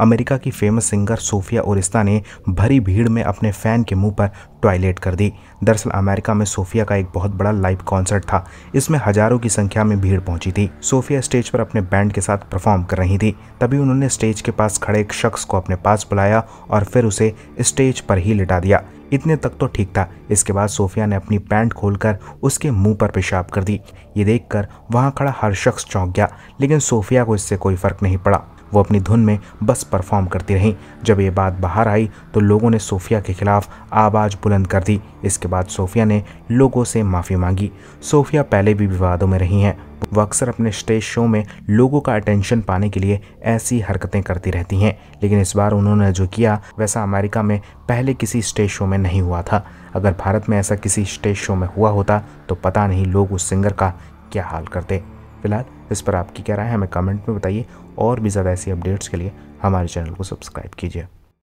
America की famous singer Sophia ओरिस्ता ने भरी भीड़ में अपने फ़ैन के मुंह पर टॉयलेट कर दी दरअसल अमेरिका में सोफिया का एक बहुत बड़ा लाइव कॉन्सर्ट था इसमें हजारों की संख्या में भीड़ पहुंची थी सोफिया स्टेज पर अपने बैंड के साथ परफॉर्म कर रही थी तभी उन्होंने स्टेज के पास खड़े एक शख्स को अपने पास बुलाया और फिर उसे स्टेज पर ही लिटा दिया इतने तक तो ठीक था इसके बाद सोफिया ने अपनी पैंट खोलकर उसके मुंह पर पेशाब कर दी ये देखकर वहां खड़ा हर शख्स चौंक गया लेकिन सोफिया को इससे कोई फर्क नहीं पड़ा वो अपनी धुन में बस परफॉर्म करती रहीं जब ये बात बाहर आई तो लोगों ने सोफिया के खिलाफ आवाज़ बुलंद कर दी इसके बाद सोफिया ने लोगों से माफ़ी मांगी सोफिया पहले भी विवादों में रही हैं वह अक्सर अपने स्टेज शो में लोगों का अटेंशन पाने के लिए ऐसी हरकतें करती रहती हैं लेकिन इस बार उन्होंने जो किया वैसा अमेरिका में पहले किसी स्टेज शो में नहीं हुआ था अगर भारत में ऐसा किसी स्टेज शो में हुआ होता तो पता नहीं लोग उस सिंगर का क्या हाल करते फिलहाल इस पर आपकी क्या राय है हमें कमेंट में बताइए और भी ज़्यादा ऐसी अपडेट्स के लिए हमारे चैनल को सब्सक्राइब कीजिए